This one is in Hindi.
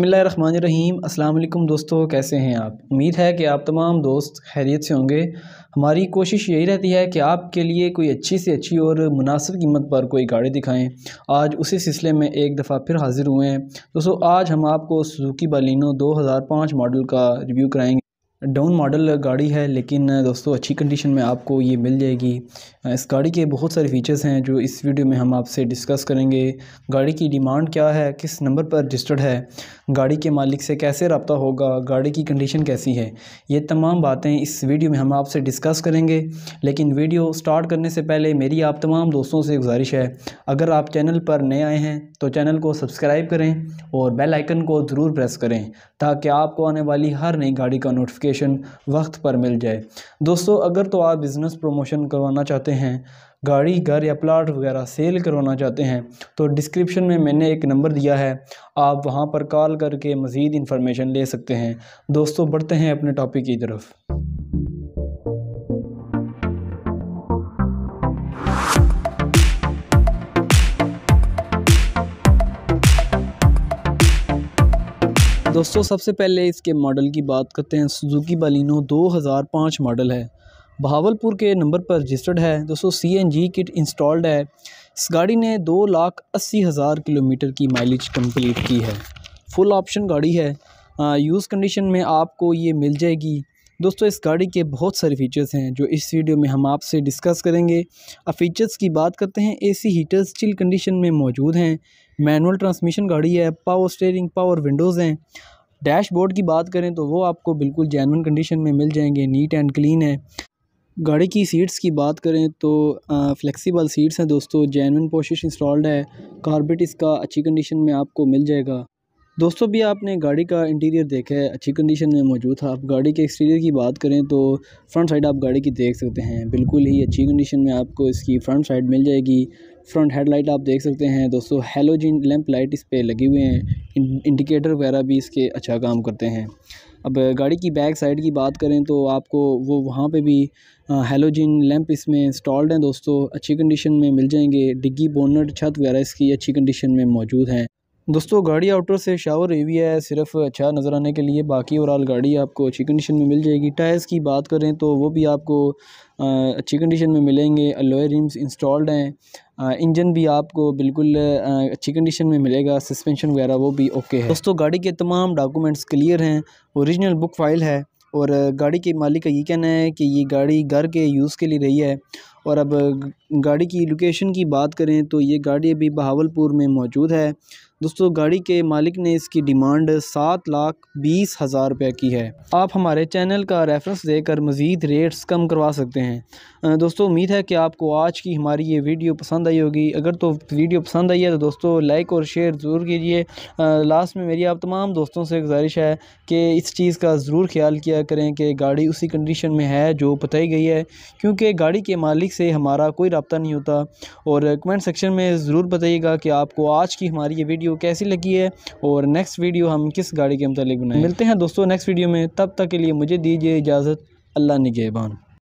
बसमीम अल्लाम दोस्तों कैसे हैं आप उम्मीद है कि आप तमाम दोस्त खैरियत से होंगे हमारी कोशिश यही रहती है कि आपके लिए कोई अच्छी से अच्छी और मुनासिब कीमत पर कोई गाड़ी दिखाएं आज उसी सिलसिले में एक दफ़ा फिर हाज़िर हुए हैं दोस्तों आज हम आपको सुजुकी बालिनो 2005 मॉडल का रिव्यू कराएंगे डाउन मॉडल गाड़ी है लेकिन दोस्तों अच्छी कंडीशन में आपको ये मिल जाएगी इस गाड़ी के बहुत सारे फीचर्स हैं जो इस वीडियो में हम आपसे डिस्कस करेंगे गाड़ी की डिमांड क्या है किस नंबर पर रजिस्टर्ड है गाड़ी के मालिक से कैसे रबता होगा गाड़ी की कंडीशन कैसी है ये तमाम बातें इस वीडियो में हम आपसे डिस्कस करेंगे लेकिन वीडियो स्टार्ट करने से पहले मेरी आप तमाम दोस्तों से गुजारिश है अगर आप चैनल पर नए आए हैं तो चैनल को सब्सक्राइब करें और बेलाइकन को ज़रूर प्रेस करें ताकि आपको आने वाली हर नई गाड़ी का नोटिफिकेशन नोटिफिकेशन वक्त पर मिल जाए दोस्तों अगर तो आप बिज़नेस प्रमोशन करवाना चाहते हैं गाड़ी घर या प्लाट वगैरह सेल करवाना चाहते हैं तो डिस्क्रिप्शन में मैंने एक नंबर दिया है आप वहाँ पर कॉल करके मज़ीद इन्फॉर्मेशन ले सकते हैं दोस्तों बढ़ते हैं अपने टॉपिक की तरफ दोस्तों सबसे पहले इसके मॉडल की बात करते हैं सुजुकी बलिनो 2005 मॉडल है भावलपुर के नंबर पर रजिस्टर्ड है दोस्तों C N G kit installed है इस गाड़ी ने दो लाख अस्सी हज़ार किलोमीटर की माइलेज कंप्लीट की है फुल ऑप्शन गाड़ी है यूज़ कंडीशन में आपको ये मिल जाएगी दोस्तों इस गाड़ी के बहुत सारे फीचर्स हैं जो इस वीडियो में हम आपसे डिस्कस करेंगे अब फीचर्स की बात करते हैं एसी हीटर्स चिल कंडीशन में मौजूद हैं मैनुअल ट्रांसमिशन गाड़ी है पावर स्टेयरिंग पावर विंडोज़ हैं डैशबोर्ड की बात करें तो वो आपको बिल्कुल जैनवन कंडीशन में मिल जाएंगे नीट एंड क्लीन है गाड़ी की सीट्स की बात करें तो फ्लेक्सिबल सीट्स हैं दोस्तों जैनवन पोशिश इंस्टॉल्ड है कारबेट इसका अच्छी कंडीशन में आपको मिल जाएगा दोस्तों भी आपने गाड़ी का इंटीरियर देखा है अच्छी कंडीशन में मौजूद था आप गाड़ी के एक्सटीरियर की बात करें तो फ्रंट साइड आप गाड़ी की देख सकते हैं बिल्कुल ही अच्छी कंडीशन में आपको इसकी फ्रंट साइड मिल जाएगी फ्रंट हेडलाइट आप देख सकते हैं दोस्तों हेलोजिन लैंप लाइट इस पर लगे हुए हैं इंडिकेटर वगैरह भी इसके अच्छा काम करते हैं अब गाड़ी की बैक साइड की बात करें तो आपको वो वहाँ पे भी हेलोजिन लैंप इसमें इंस्टॉल्ड हैं दोस्तों अच्छी कंडीशन में मिल जाएंगे डिग्गी बोनट छत वगैरह इसकी अच्छी कंडीशन में मौजूद हैं दोस्तों गाड़ी आउटर से शावर एविया है सिर्फ अच्छा नज़र आने के लिए बाकी ओवरऑल गाड़ी आपको अच्छी कंडीशन में मिल जाएगी टायर्स की बात करें तो वो भी आपको अच्छी कंडीशन में मिलेंगे अलोए रिम्स इंस्टॉल्ड हैं इंजन भी आपको बिल्कुल अच्छी कंडीशन में मिलेगा सस्पेंशन वगैरह वो भी ओके है दोस्तों गाड़ी के तमाम डॉक्यूमेंट्स क्लियर हैं औरिजिनल बुक फाइल है और गाड़ी के मालिक का ये कहना है कि ये गाड़ी घर के यूज़ के लिए रही है और अब गाड़ी की लोकेशन की बात करें तो ये गाड़ी अभी बहावलपुर में मौजूद है दोस्तों गाड़ी के मालिक ने इसकी डिमांड सात लाख बीस हज़ार रुपये की है आप हमारे चैनल का रेफरेंस देकर मज़ीद रेट्स कम करवा सकते हैं दोस्तों उम्मीद है कि आपको आज की हमारी ये वीडियो पसंद आई होगी अगर तो वीडियो पसंद आई है तो दोस्तों लाइक और शेयर ज़रूर कीजिए लास्ट में मेरी आप तमाम दोस्तों से गुजारिश है कि इस चीज़ का ज़रूर ख्याल किया करें कि गाड़ी उसी कंडीशन में है जो बताई गई है क्योंकि गाड़ी के मालिक से हमारा कोई रबता नहीं होता और कमेंट सेक्शन में ज़रूर बताइएगा कि आपको आज की हमारी ये वीडियो वीडियो कैसी लगी है और नेक्स्ट वीडियो हम किस गाड़ी के मतलब बनाए मिलते हैं दोस्तों नेक्स्ट वीडियो में तब तक के लिए मुझे दीजिए इजाज़त अल्लाह निगेबान